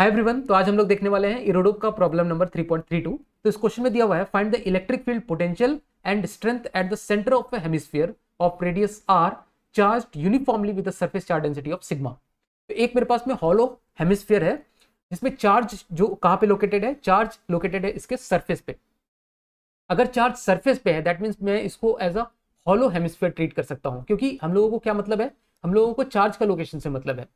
hi everyone तो आज हम लोग देखने वाले हैं इरोडोप का प्रॉब्लम नंबर 3.32 तो इस क्वेश्चन में दिया हुआ है find the electric field potential and strength at the centre of a hemisphere of radius R charge uniformly with surface charge density of sigma तो एक मेरे पास में हॉलो हेमिस्फीयर है जिसमें चार्ज जो कहाँ पे लोकेटेड है चार्ज लोकेटेड है इसके सर्फेस पे अगर चार्ज सर्फेस पे है दैट मीन्स मैं इसको as a hollow hemisphere treat कर सकता हूँ क्योंकि हम लोगों को क्या मतलब है हम लोगों को चार्ज का लोकेशन से मतलब है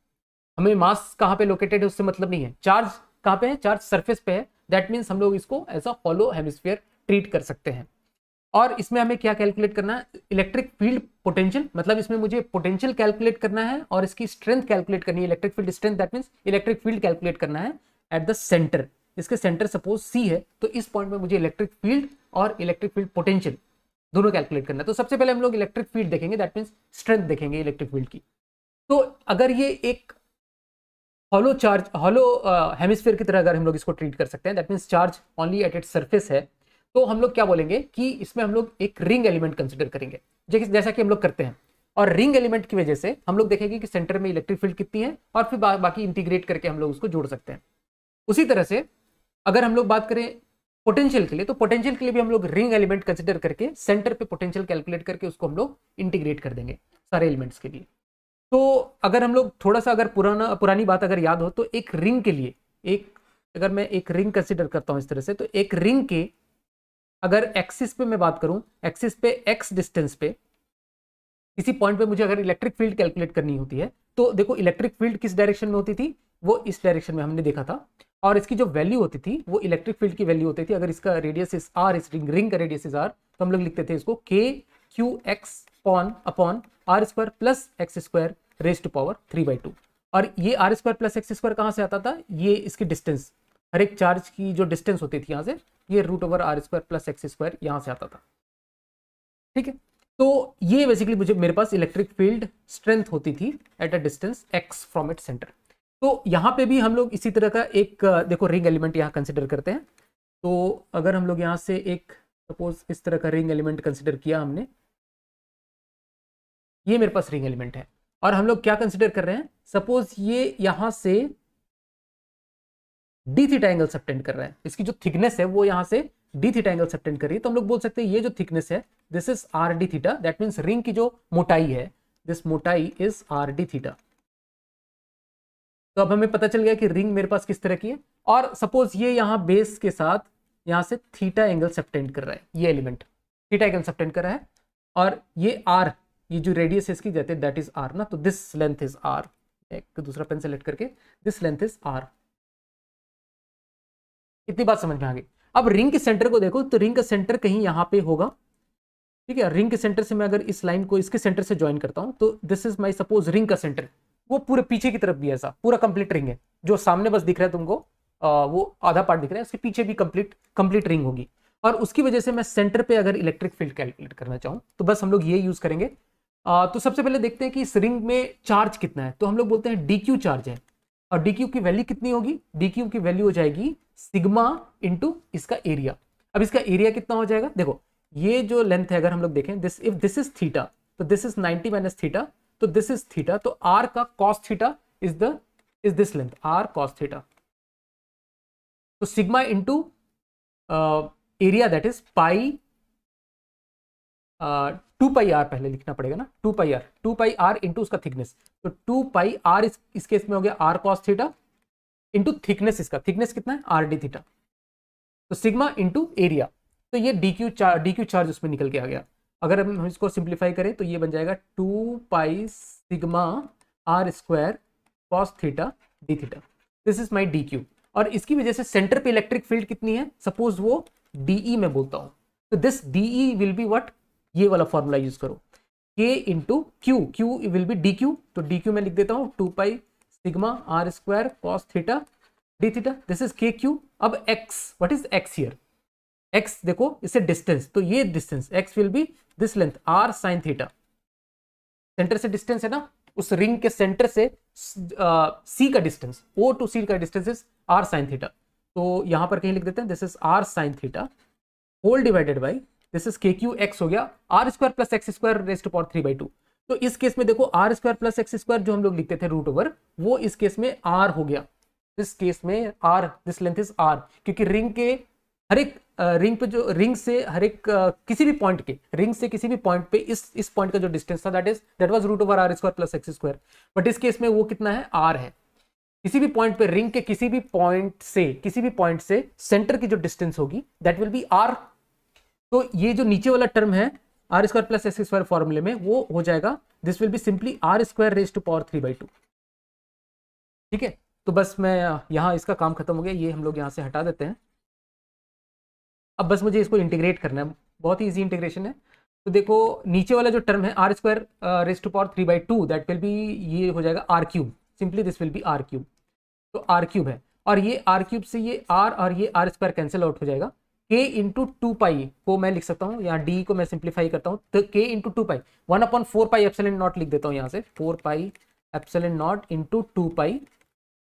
हमें मास कहाँ पे लोकेटेड है उससे मतलब नहीं है चार्ज कहाँ पे है चार्ज सरफेस पे है दैट मीन्स हम लोग इसको as a hollow hemisphere treat कर सकते हैं और इसमें हमें क्या कैलकुलेट करना है इलेक्ट्रिक फील्ड पोटेंशियल मतलब इसमें मुझे पोटेंशियल कैलकुलेट करना है और इसकी स्ट्रेंथ कैलकुलेट करनी है electric field strength that means electric field calculate करना है एट द सेंटर इसके सेंटर सपोज सी है तो इस पॉइंट में मुझे इलेक्ट्रिक फील्ड और इलेक्ट्रिक फील्ड पोटेंशियल दोनों कैलकुलेट करना है तो सबसे पहले हम लोग इलेक्ट्रिक फील्ड देखेंगे दैट मीन्स स्ट्रेंथ देखेंगे इलेक्ट्रिक फील्ड की तो अगर ये एक हॉलो चार्ज हॉलो हेमिस्फेयर की तरह अगर हम लोग इसको ट्रीट कर सकते हैं that means charge only at it surface है तो हम लोग क्या बोलेंगे कि इसमें हम लोग एक रिंग एलिमेंट कंसिडर करेंगे जैसा कि हम लोग करते हैं और रिंग एलिमेंट की वजह से हम लोग देखेंगे कि सेंटर में इलेक्ट्रिक फील्ड कितनी है और फिर बा, बाकी इंटीग्रेट करके हम लोग उसको जोड़ सकते हैं उसी तरह से अगर हम लोग बात करें पोटेंशियल के लिए तो पोटेंशियल के लिए भी हम लोग रिंग एलिमेंट कंसिडर करके सेंटर पे पोटेंशियल कैलकुलेट करके उसको हम लोग इंटीग्रेट कर देंगे सारे एलिमेंट्स के लिए तो अगर हम लोग थोड़ा सा अगर पुराना पुरानी बात अगर याद हो तो एक रिंग के लिए एक अगर मैं एक रिंग कंसिडर करता हूँ इस तरह से तो एक रिंग के अगर एक्सिस पे मैं बात करूँ एक्सिस पे एक्स डिस्टेंस पे किसी पॉइंट पे मुझे अगर इलेक्ट्रिक फील्ड कैलकुलेट करनी होती है तो देखो इलेक्ट्रिक फील्ड किस डायरेक्शन में होती थी वो इस डायरेक्शन में हमने देखा था और इसकी जो वैल्यू होती थी वो इलेक्ट्रिक फील्ड की वैल्यू होती थी अगर इसका रेडियस इस आर इस रिंग रिंग का रेडियस इज आर तो हम लोग लिखते थे इसको के क्यू एक्स पॉन upon R square plus x square raise to power three by two और ये R square plus x square कहाँ से आता था ये इसकी डिस्टेंस हर एक चार्ज की जो डिस्टेंस होती थी यहाँ से ये root over R square plus x square यहाँ से आता था ठीक है तो ये बेसिकली मुझे मेरे पास इलेक्ट्रिक फील्ड स्ट्रेंथ होती थी at a distance x from it centre तो यहाँ पे भी हम लोग इसी तरह का एक देखो रिंग एलिमेंट यहाँ कंसिडर करते हैं तो अगर हम लोग यहाँ से एक सपोज इस तरह का रिंग एलिमेंट कंसिडर किया हमने ये मेरे पास रिंग एलिमेंट है और हम लोग क्या कंसिडर कर रहे हैं सपोज ये यहां से डी थीटा एंगल सबटेंड कर रहा है इसकी जो थिकनेस है वो यहां से डी थीटा एंगल सबटेंड कर रही है तो हम लोग बोल सकते हैं ये जो थिकनेस है this is R d theta that means ring की जो मोटाई है दिस मोटाई इज आर डी थीटा तो अब हमें पता चल गया कि रिंग मेरे पास किस तरह की है और सपोज ये यहां बेस के साथ यहां से थीटा एंगल सबटेंड कर रहा है ये एलिमेंट थीटा एंगल सबटेंड कर रहा है और ये आर ये जो रेडियस इसकी कहते हैं दैट इज आर ना तो दिस लेंथ इज आर एक दूसरा पेन सेलेक्ट करके दिस लेंथ इज आर इतनी बात समझ में आ गई अब रिंग के सेंटर को देखो तो रिंग का सेंटर कहीं यहां पे होगा ठीक है रिंग के सेंटर से मैं अगर इस लाइन को इसके सेंटर से ज्वाइन करता हूं तो this is my suppose ring का सेंटर वो पूरे पीछे की तरफ भी ऐसा पूरा कंप्लीट रिंग है जो सामने बस दिख रहा है तुमको आ, वो आधा पार्ट दिख रहा है उसके पीछे भी कंप्लीट कंप्लीट रिंग होगी और उसकी वजह से मैं सेंटर पर अगर इलेक्ट्रिक फील्ड कैलकुलेट करना चाहूँ तो बस हम लोग ये यूज करेंगे आ, तो सबसे पहले देखते हैं कि इस रिंग में चार्ज कितना है तो हम लोग बोलते हैं डी क्यू चार्ज है और डी क्यू की वैल्यू कितनी होगी डी क्यू की वैल्यू हो जाएगी सिग्मा इंटू इसका एरिया अब इसका एरिया कितना हो जाएगा देखो ये जो लेंथ है अगर हम लोग देखें this if this is theta तो दिस इज 90 माइनस थीटा तो दिस इज थीटा तो आर का cos theta is the is this length R cos theta तो sigma into area that is pi two pi R पहले लिखना पड़ेगा ना two pi R two pi R into उसका thickness तो two pi R इस, इस केस में हो गया R cos theta into thickness इसका थिकनेस कितना है आर डी थीटा तो सिग्मा इंटू एरिया तो ये डी क्यू चार डी क्यू चार्ज उसमें निकल के आ गया अगर हम इसको सिंप्लीफाई करें तो ये बन जाएगा two pi sigma R square cos theta d theta this is my d q और इसकी वजह से सेंटर पे इलेक्ट्रिक फील्ड कितनी है सपोज वो डी ई e में बोलता हूँ तो this d E will be what ये वाला फॉर्मूला यूज करो k into q q will be d q तो डी क्यू मैं लिख देता हूँ two pi sigma R square cos theta d theta this is k q अब x what is x here x देखो इसे distance तो ये distance x will be this length R sine theta centre से डिस्टेंस है ना उस ring के सेंटर से सी uh, का डिस्टेंस ओ टू सी का distance is R sine theta तो यहां पर कहीं लिख देते हैं this is R sine theta whole divided by this is k q x हो गया R square plus x square raise power three by two तो इस केस में देखो R square plus x square जो हम लोग लिखते थे रूट ओवर वो इस केस में आर हो गया दिस केस में R this length is R क्योंकि रिंग के हर एक रिंग पे जो रिंग से हर एक किसी भी पॉइंट के रिंग से किसी भी पॉइंट पे इस इस पॉइंट का जो डिस्टेंस था that is that was root over R square plus x square but इस केस में वो कितना है आर है किसी भी पॉइंट पे रिंग के किसी भी पॉइंट से किसी भी पॉइंट से सेंटर की जो डिस्टेंस होगी दैट विल बी आर तो ये जो नीचे वाला टर्म है R square plus S square फॉर्मूले में वो हो जाएगा this will be simply R square raise to power three by two ठीक है तो बस मैं यहाँ इसका काम खत्म हो गया ये हम लोग यहाँ से हटा देते हैं अब बस मुझे इसको इंटीग्रेट करना है बहुत ही ईजी इंटीग्रेशन है तो देखो नीचे वाला जो टर्म है R square raise to power three by two that will be ये हो जाएगा R cube simply this will be R cube तो आर क्यूब है और ये आर क्यूब से ये आर और ये आर स्क्वायर कैंसिल आउट हो जाएगा के इंटू टू पाई को मैं लिख सकता हूँ यहाँ डी को मैं सिंप्लीफाई करता हूँ तो k into two pi one upon four pi epsilon naught लिख देता हूँ यहाँ से four pi epsilon naught into two pi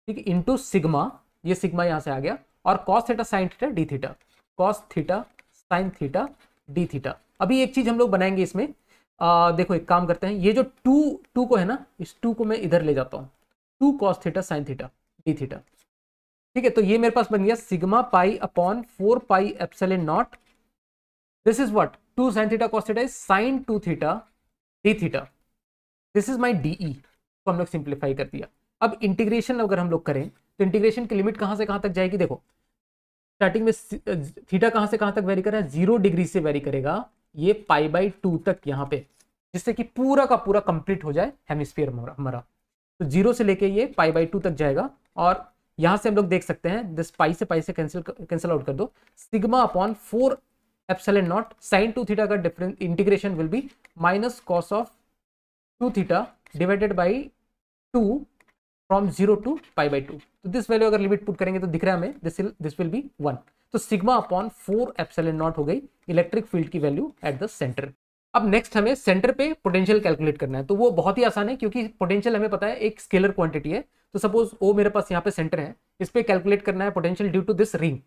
ठीक है इंटू सिग्मा ये सिग्मा यहाँ से आ गया और cos theta sine theta d theta cos theta sine theta d theta अभी एक चीज हम लोग बनाएंगे इसमें आ, देखो एक काम करते हैं ये जो टू टू को है ना इस टू को मैं इधर ले जाता हूँ two cos theta sine theta d theta ठीक है तो ये मेरे पास बन गया sigma pi upon four pi epsilon naught this is what two sine theta cos theta is sine two theta d theta this is my E को हम लोग सिंप्लीफाई कर दिया अब इंटीग्रेशन अगर हम लोग करें तो इंटीग्रेशन की लिमिट कहां से कहां तक जाएगी देखो स्टार्टिंग में थीटा कहां से कहां तक वेरी है जीरो डिग्री से वेरी करेगा ये पाई बाई टू तक यहां पे जिससे कि पूरा का पूरा कंप्लीट हो जाए हेमिस्फीयर हमारा तो जीरो से लेके ये पाई बाई टू तक जाएगा और यहां से हम लोग देख सकते हैं दिस पाई से पाई से कैंसिल कैंसिल आउट कर दो sigma upon four epsilon naught sine two theta का difference integration will be minus cos of two theta divided by two from zero to pi by two तो this value अगर limit put करेंगे तो दिख रहा है हमें this this will be one तो sigma upon four epsilon naught हो गई इलेक्ट्रिक फील्ड की वैल्यू एट द सेंटर अब नेक्स्ट हमें सेंटर पे पोटेंशियल कैलकुलेट करना है तो वो बहुत ही आसान है क्योंकि पोटेंशियल हमें पता है एक स्केलर क्वांटिटी है तो सपोज ओ मेरे पास यहाँ पे सेंटर है इस पर कैलकुलेट करना है potential due to this ring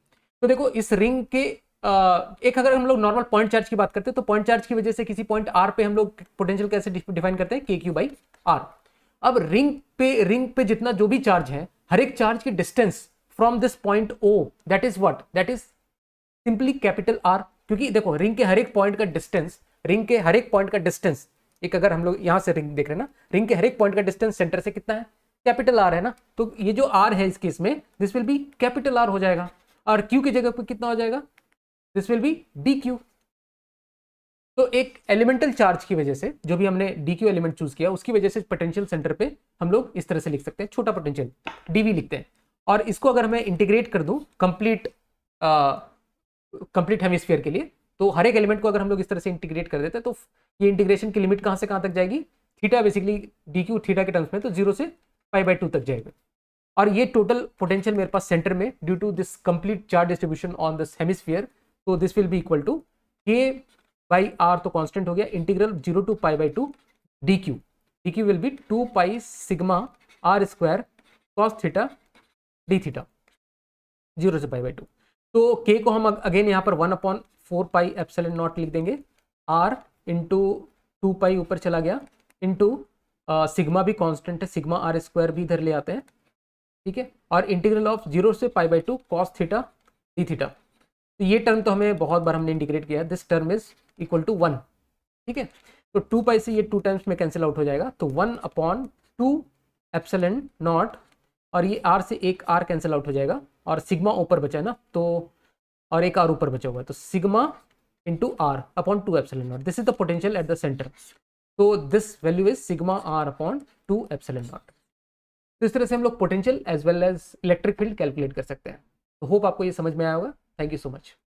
तो देखो इस रिंग के Uh, एक अगर हम लोग नॉर्मल पॉइंट चार्ज की बात करते हैं तो पॉइंट चार्ज की वजह से किसी पॉइंट आर पे हम लोग पोटेंशियल कैसे डिफाइन करते हैं के क्यू बाई आर अब रिंग पे रिंग पे जितना जो भी चार्ज है हर एक चार्ज की distance from this point O that is what that is simply capital R क्योंकि देखो रिंग के हर एक पॉइंट का डिस्टेंस रिंग के हर एक पॉइंट का डिस्टेंस एक अगर हम लोग यहाँ से रिंग देख रहे हैं ना रिंग के हर एक पॉइंट का डिस्टेंस सेंटर से कितना है कैपिटल आर है ना तो ये जो आर है इस केस में this will be capital R हो जाएगा और क्यू की जगह पर कितना हो जाएगा this will be d q तो एक एलिमेंटल चार्ज की वजह से जो भी हमने डी क्यू एलिमेंट चूज किया उसकी वजह से पोटेंशियल सेंटर पे हम लोग इस तरह से लिख सकते हैं छोटा पोटेंशियल डीवी लिखते हैं और इसको अगर मैं इंटीग्रेट कर दूं कंप्लीट कंप्लीट हेमिस्फीयर के लिए तो हर एक एलिमेंट को अगर हम लोग इस तरह से इंटीग्रेट कर देते हैं तो ये इंटीग्रेशन की लिमिट कहां से कहां तक जाएगी theta basically d q theta के टर्म्स में तो जीरो से पाई बाई टू तक जाएगा और ये टोटल पोटेंशियल मेरे पास सेंटर में due to this complete charge distribution on this hemisphere तो this will be equal to k by R तो कॉन्स्टेंट हो गया integral zero to pi by two d q d q will be two pi sigma R square cos theta d theta zero से pi by two तो के को हम again यहाँ पर one upon four pi epsilon naught लिख देंगे R into two pi ऊपर चला गया इंटू सिग्मा भी कांस्टेंट है सिग्मा आर स्क्वायर भी इधर ले आते हैं ठीक है और इंटीग्रल ऑफ जीरो से pi by two cos theta d theta तो ये टर्म तो हमें बहुत बार हमने इंटीग्रेट किया है this term is equal to one ठीक है तो टू पाई से ये टू टाइम्स में कैंसिल आउट हो जाएगा तो one upon two epsilon naught और ये आर से एक आर कैंसिल आउट हो जाएगा और सिग्मा ऊपर बचा है ना तो और एक आर ऊपर बचा हुआ है तो sigma into r upon two epsilon naught this is the potential at the centre तो this value is sigma r upon two epsilon naught तो इस तरह से हम लोग potential as well as electric field calculate कर सकते हैं तो होप आपको ये समझ में आया होगा थैंक यू सो मच